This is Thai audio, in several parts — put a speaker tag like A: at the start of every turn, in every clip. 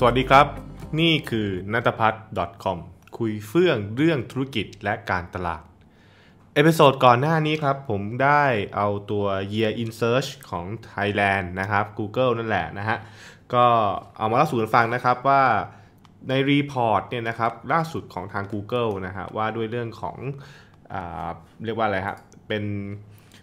A: สวัสดีครับ นี่คือนัตพัฒน์ .com คุยเฟื่องเรื่องธุรกิจและการตลาด เอพิโซดก่อนหน้านี้ครับ ผมได้เอาตัว Year in Search ของ Thailand นะครับ Google นั่นแหละนะฮะก็เอามาเล่าสู่กันฟังนะครับว่าในรีพอร์ตเนี่ยนะครับล่าสุดของทาง Google นะฮะว่าด้วยเรื่องของเรียกว่าอะไรฮะเป็น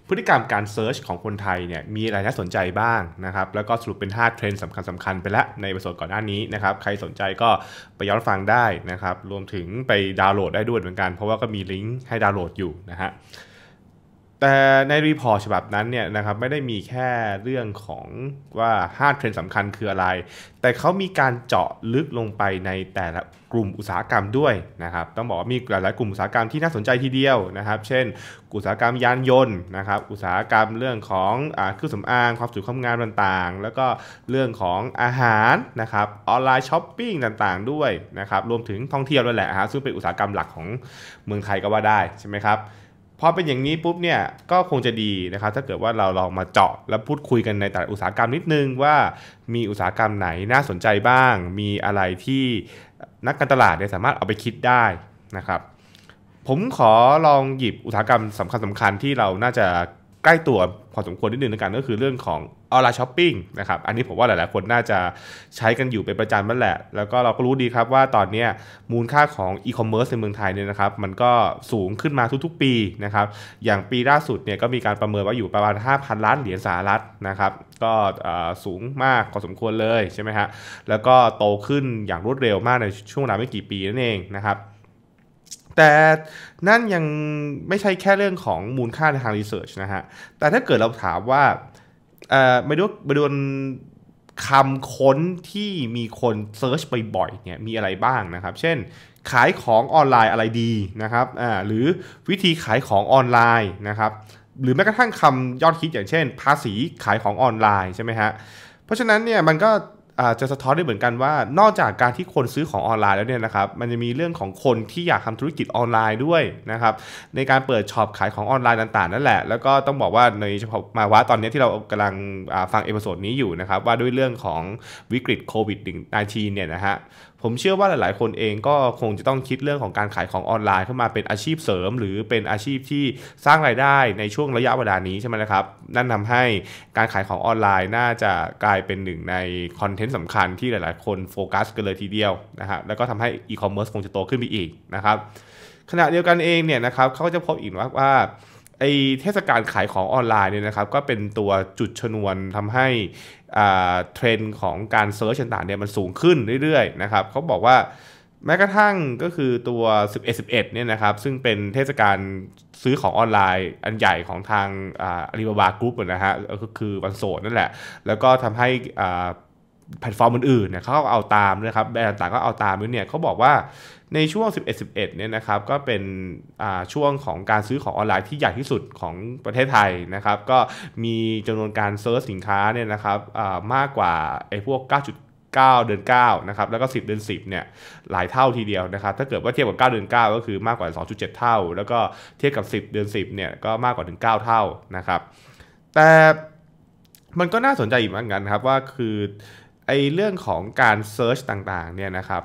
A: พฤติกรรมการเซิร์ชของคนไทยเนี่ยมีอะไรน่าสนใจบ้างนะครับแล้วก็สรุปเป็น5เทรนด์สำคัญสำคัญไปแล้วในระสดก่อนหน้านี้นะครับใครสนใจก็ไปย้อนฟังได้นะครับรวมถึงไปดาวน์โหลดได้ด้วยเหมือนกัน เพราะว่าก็มีลิงก์ให้ดาวน์โหลดอยู่นะฮะแต่ในรีพอร์ตฉบับนั้นเนี่ยนะครับไม่ได้มีแค่เรื่องของว่า5เทรนด์สำคัญคืออะไร แต่เขามีการเจาะลึกลงไปในแต่ละกลุ่มอุตสาหกรรมด้วยนะครับ ต้องบอกว่ามีหลายๆกลุ่มอุตสาหกรรมที่น่าสนใจทีเดียวนะครับ เช่นอุตสาหกรรม ยานยนต์นะครับ อุตสาหกรรมเรื่องของอเครื่องสำอาง ความสุขความงามต่าง ๆ แล้วก็เรื่องของอาหารนะครับออนไลน์ช้อปปิ้งต่าง ๆด้วยนะครับ รวมถึงท่องเที่ยวด้วยแหละฮะซึ่งเป็นอุตสาหกรรมหลักของเมืองไทยก็ว่าได้ใช่ไหมครับพอเป็นอย่างนี้ปุ๊บเนี่ยก็คงจะดีนะครับถ้าเกิดว่าเราลองมาเจาะและพูดคุยกันในแต่ละอุตสาหกรรมนิดนึงว่ามีอุตสาหกรรมไหนน่าสนใจบ้าง มีอะไรที่นักการตลาดเนี่ยสามารถเอาไปคิดได้นะครับ ผมขอลองหยิบอุตสาหกรรมสำคัญสำคัญที่เราน่าจะใกล้ตัวพอสมควรนิดนึงนะกันก็คือเรื่องของออนไลน์ช้อปปิ้งนะครับอันนี้ผมว่าหลายๆคนน่าจะใช้กันอยู่เป็นประจำนั่นแหละแล้วก็เราก็รู้ดีครับว่าตอนนี้มูลค่าของอีคอมเมิร์ซในเมืองไทยเนี่ยนะครับ มันก็สูงขึ้นมาทุกๆ ปีนะครับ อย่างปีล่าสุดเนี่ยก็มีการประเมินว่าอยู่ประมาณ 5,000 ล้านเหรียญสหรัฐนะครับ ก็สูงมากพอสมควรเลยใช่ไหมฮะแล้วก็โตขึ้นอย่างรวดเร็วมากในช่วงเวลาไม่กี่ปีนั่นเองนะครับแต่นั่นยังไม่ใช่แค่เรื่องของมูลค่าในทางรีเสิร์ชนะฮะแต่ถ้าเกิดเราถามว่าไปดูไปดูคำค้นที่มีคนเซิร์ชไปบ่อยเนี่ยมีอะไรบ้างนะครับเช่น ขายของออนไลน์อะไรดีนะครับอ่าหรือวิธีขายของออนไลน์นะครับหรือแม้กระทั่งคำยอดคิดอย่างเช่น ภาษีขายของออนไลน์ใช่ไหมฮะเพราะฉะนั้นเนี่ยมันก็าจจะสะท้อนได้เหมือนกันว่านอกจากการที่คนซื้อของออนไลน์แล้วเนี่ยนะครับมันจะมีเรื่องของคนที่อยากทำธุรกิจออนไลน์ด้วยนะครับในการเปิดช็อปขายของออนไลน์ต่างๆ นั่นแหละ แล้วก็ต้องบอกว่าในเฉพาะมาว่าตอนนี้ที่เรากำลังฟังเอพิโซดนี้อยู่นะครับว่าด้วยเรื่องของวิกฤตโควิด -19 เนี่ยนะฮะผมเชื่อว่าหลายๆ คนเองก็คงจะต้องคิดเรื่องของการขายของออนไลน์ เข้ามาเป็นอาชีพเสริม หรือเป็นอาชีพที่สร้างรายได้ในช่วงระยะเวลานี้ใช่ไหมนะครับนั่นทำให้การขายของออนไลน์น่าจะกลายเป็นหนึ่งในคอนเทนทนต์สำคัญที่หลายๆคนโฟกัสกันเลยทีเดียวนะฮะแล้วก็ทำให้อีคอมเมิร์ซคงจะโตขึ้นไปอีกนะครับ ขณะเดียวกันเองเนี่ยนะครับเขาก็จะพบอีกว่าว่าไอเทศกาลขายของออนไลน์เนี่ยนะครับ ก็เป็นตัวจุดชนวนทำให้เทรนด์ของการเซิร์ชต่างๆเนี่ยมันสูงขึ้นเรื่อย ๆ นะครับเขาบอกว่าแม้กระทั่งก็คือตัว 11 11 เนี่ยนะครับ ซึ่งเป็นเทศกาลซื้อของออนไลน์อันใหญ่ของทางอาลีบาบากรุ๊ปนะฮะ ก็คือวันโสดนั่นแหละ แล้วก็ทำให้แพลตฟอร์มอื่นๆเนี่ยเขาเอาตามนะครับแบรนด์ต่างก็เอาตามด้วยเนี่ยเขาบอกว่าในช่วง 11 11เนี่ยนะครับก็เป็นช่วงของการซื้อของออนไลน์ที่ใหญ่ที่สุดของประเทศไทยนะครับ ก็มีจำนวนการเซิร์ชสินค้าเนี่ยนะครับมากกว่าไอ้พวก 9 9 เดือน9นะครับแล้วก็ 10 เดือน10เนี่ยหลายเท่าทีเดียวนะครับ ถ้าเกิดว่าเทียบกับ9เดือน9 ก็คือมากกว่า 2.7 เท่า แล้วก็เทียบกับ 10 เดือน10เนี่ยก็มากกว่าถึง9เท่านะครับแต่มันก็น่าสนใจอีกเหมือนกันครับว่าคือไอเรื่องของการเซิร์ชต่างๆเนี่ยนะครับ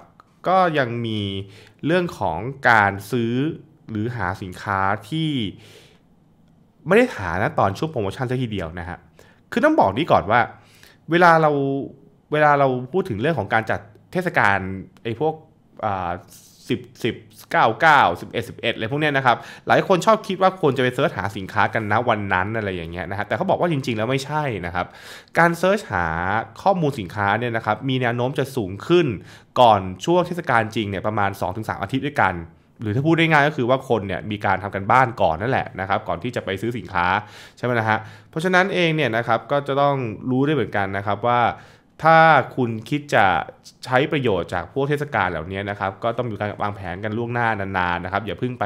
A: ก็ยังมีเรื่องของการซื้อหรือหาสินค้าที่ไม่ได้หานะตอนช่วงโปรโมชั่นซะทีเดียวนะฮะคือต้องบอกนี้ก่อนว่า เวลาเราเวลาเราพูดถึงเรื่องของการจัดเทศกาลไอพวก10 10 9 9 11 11อะไรพวกเนี้ยนะครับ หลายคนชอบคิดว่าควรจะไปเสิร์ชหาสินค้ากันนะวันนั้นอะไรอย่างเงี้ยนะฮะ แต่เขาบอกว่าจริง ๆ แล้วไม่ใช่นะครับ การเสิร์ชหาข้อมูลสินค้าเนี่ยนะครับ มีแนวโน้มจะสูงขึ้นก่อนช่วงเทศกาลจริงเนี่ยประมาณ 2-3 อาทิตย์ด้วยกัน หรือถ้าพูดได้ง่ายก็คือว่าคนเนี่ยมีการทำกันบ้านก่อนนั่นแหละนะครับ ก่อนที่จะไปซื้อสินค้าใช่ไหมนะฮะ เพราะฉะนั้นเองเนี่ยนะครับก็จะต้องรู้ได้เหมือนกันนะครับว่าถ้าคุณคิดจะใช้ประโยชน์จากพวกเทศกาลเหล่านี้นะครับก็ต้องมีการวางแผนกันล่วงหน้านานๆนะครับอย่าเพิ่งไป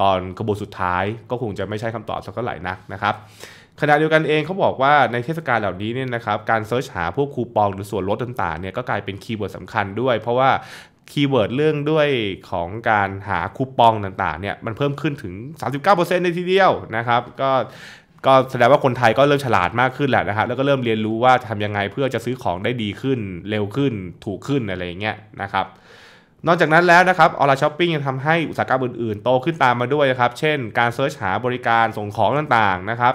A: ตอนขบวนสุดท้าย ก็คงจะไม่ใช่คำตอบสักเท่าไหร่นักนะครับขณะเดียวกันเองเขาบอกว่าในเทศกาลเหล่านี้เนี่ยนะครับการเซิร์ชหาพวกคูปองหรือส่วนลดต่างๆเนี่ยก็กลายเป็นคีย์เวิร์ดสำคัญด้วยเพราะว่าคีย์เวิร์ดเรื่องด้วยของการหาคูปองต่างๆเนี่ยมันเพิ่มขึ้นถึง 39%ในทีเดียวนะครับ ก็ก็แสดงว่าคนไทยก็เริ่มฉลาดมากขึ้นแหละนะครับ แล้วก็เริ่มเรียนรู้ว่าจะทำยังไงเพื่อจะซื้อของได้ดีขึ้น เร็วขึ้น ถูกขึ้นอะไรอย่างเงี้ยนะครับ นอกจากนั้นแล้วนะครับออนไลน์ช้อปปิ้งยังทำให้อุตสาหกรรมอื่นๆ โตขึ้นตามมาด้วยนะครับ เช่นการเซิร์ชหาบริการส่งของต่างๆ นะครับ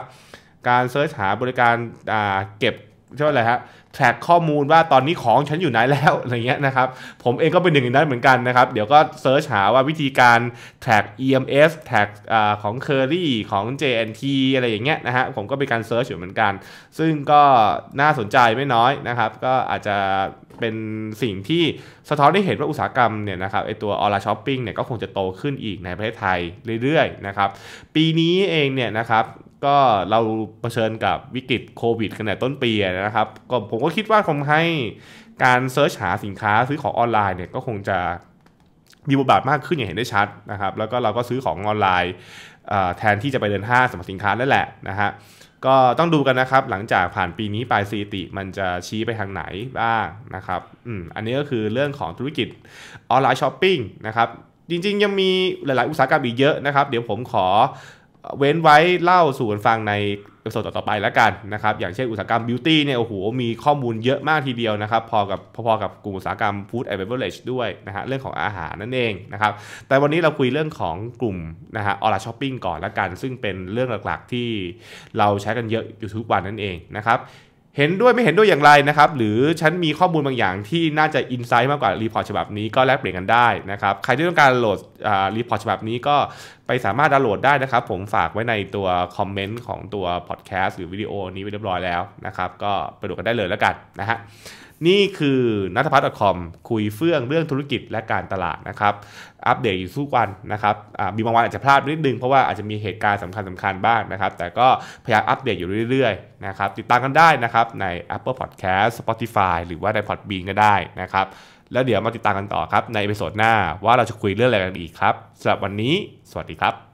A: การเซิร์ชหาบริการเก็บเรียกว่าอะไรฮะแทร็กข้อมูลว่าตอนนี้ของฉันอยู่ไหนแล้วอะไรเงี้ยนะครับผมเองก็เป็นหนึ่งในนั้นเหมือนกันนะครับเดี๋ยวก็เซิร์ชหาว่าวิธีการแทร็ก e m s แทร็กของ Curry ของ JNT อะไรอย่างเงี้ยนะฮะผมก็เป็นการเซิร์ชอยู่เหมือนกัน ซึ่งก็น่าสนใจไม่น้อยนะครับก็อาจจะเป็นสิ่งที่สะท้อนให้เห็นว่าอุตสาหกรรมเนี่ยนะครับไอตัวออนไลน์ช้อปปิ้งเนี่ยก็คงจะโตขึ้นอีกในประเทศไทยเรื่อยๆนะครับปีนี้เองเนี่ยนะครับก็เราเผชิญกับวิกฤตโควิดกันแต่ต้นปีนะครับก็ผมก็คิดว่าคงให้การเซิร์ชหาสินค้าซื้อของออนไลน์เนี่ยก็คงจะมีบทบาทมากขึ้นอย่างเห็นได้ชัดนะครับแล้วก็เราก็ซื้อของออนไลน์แทนที่จะไปเดินห้างสำหรับสินค้าแล้วแหละนะฮะก็ต้องดูกันนะครับหลังจากผ่านปีนี้ปลายสิติ มันจะชี้ไปทางไหนบ้างนะครับอืมอันนี้ก็คือเรื่องของธุรกิจออนไลน์ช้อปปิ้งนะครับจริง ๆ ยังมีหลายๆอุตสาหกรรมอีกเยอะนะครับเดี๋ยวผมขอเว้นไว้เล่าสู่กันฟังในเอพิโซดต่อๆไปแล้วกันนะครับอย่างเช่นอุตสาหกรรมบิวตี้เนี่ยโอ้โหมีข้อมูลเยอะมากทีเดียวนะครับพอกับพอๆกับกลุ่มอุตสาหกรรมฟู้ดแอนด์เบเวอร์เรจด้วยนะฮะเรื่องของอาหารนั่นเองนะครับ แต่วันนี้เราคุยเรื่องของกลุ่มนะฮะออนไลน์ช้อปปิ้งก่อนแล้วกัน ซึ่งเป็นเรื่องหลัก ๆที่เราใช้กันเยอะอยู่ทุกวันนั่นเองนะครับเห็นด้วยไม่เห็นด้วยอย่างไรนะครับหรือฉันมีข้อมูลบางอย่างที่น่าจะอินไซต์มากกว่ารีพอร์ตฉบับนี้ก็แลกเปลี่ยนกันได้นะครับ ใครที่ต้องการโหลดรีพอร์ตฉบับนี้ก็ไปสามารถดาวน์โหลดได้นะครับ ผมฝากไว้ในตัวคอมเมนต์ของตัวพอดแคสต์หรือวิดีโอนี้ไว้เรียบร้อยแล้วนะครับก็ไปดูกันได้เลยแล้วกันนะฮะนี่คือนัทพัฒน์คอมคุยเฟื่องเรื่องธุรกิจและการตลาดนะครับอัปเดตอยู่ทุกวันนะครับมีบางวันอาจจะพลาดนิดนึง เพราะว่าอาจจะมีเหตุการณ์สำคัญสำคัญบ้างนะครับ แต่ก็พยายามอัปเดตอยู่เรื่อยๆนะครับติดตามกันได้นะครับใน Apple Podcast Spotify หรือว่าใน Podbean ก็ได้นะครับแล้วเดี๋ยวมาติดตามกันต่อครับ ในเอพิโซดหน้าว่าเราจะคุยเรื่องอะไรกันอีกครับสำหรับวันนี้ สวัสดีครับ